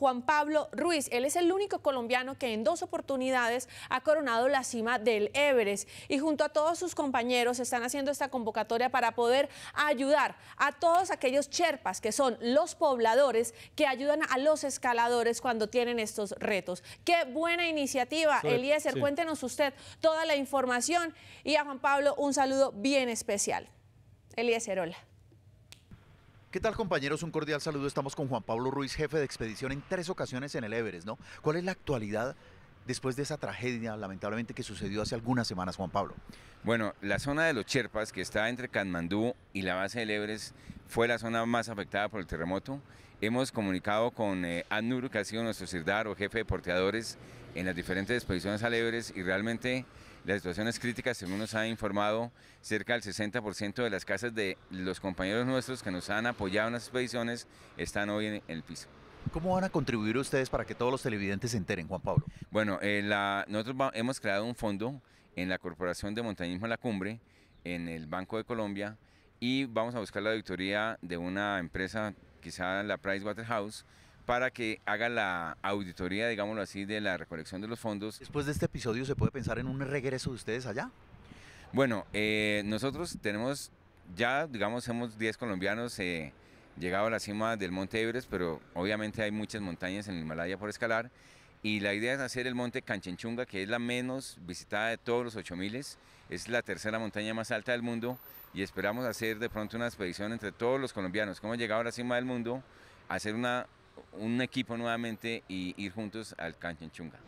Juan Pablo Ruiz. Él es el único colombiano que en dos oportunidades ha coronado la cima del Everest y junto a todos sus compañeros están haciendo esta convocatoria para poder ayudar a todos aquellos cherpas que son los pobladores que ayudan a los escaladores cuando tienen estos retos. Qué buena iniciativa, Eliezer. Cuéntenos usted toda la información y a Juan Pablo un saludo bien especial. Eliezer, hola. ¿Qué tal compañeros? Un cordial saludo. Estamos con Juan Pablo Ruiz, jefe de expedición en tres ocasiones en el Everest, ¿no? ¿Cuál es la actualidad después de esa tragedia, lamentablemente, que sucedió hace algunas semanas, Juan Pablo? Bueno, la zona de los Cherpas, que está entre Canmandú y la base de Everest, fue la zona más afectada por el terremoto. Hemos comunicado con eh, ANUR, que ha sido nuestro CIRDAR o jefe de porteadores en las diferentes expediciones a Lebres, y realmente la situación es crítica, según nos ha informado cerca del 60% de las casas de los compañeros nuestros que nos han apoyado en las expediciones están hoy en el piso. ¿Cómo van a contribuir ustedes para que todos los televidentes se enteren, Juan Pablo? Bueno, nosotros hemos creado un fondo en la Corporación de Montañismo La Cumbre, en el Banco de Colombia, y vamos a buscar la auditoría de una empresa, quizá la Pricewaterhouse, para que haga la auditoría, digámoslo así, de la recolección de los fondos. Después de este episodio, ¿se puede pensar en un regreso de ustedes allá? Bueno, eh, nosotros tenemos, ya digamos, somos 10 colombianos eh, llegado a la cima del monte Everest, pero obviamente hay muchas montañas en el Himalaya por escalar. Y la idea es hacer el monte Canchenchunga, que es la menos visitada de todos los 8000, es la tercera montaña más alta del mundo y esperamos hacer de pronto una expedición entre todos los colombianos, cómo llegado a la cima del mundo, hacer una, un equipo nuevamente y ir juntos al Canchenchunga.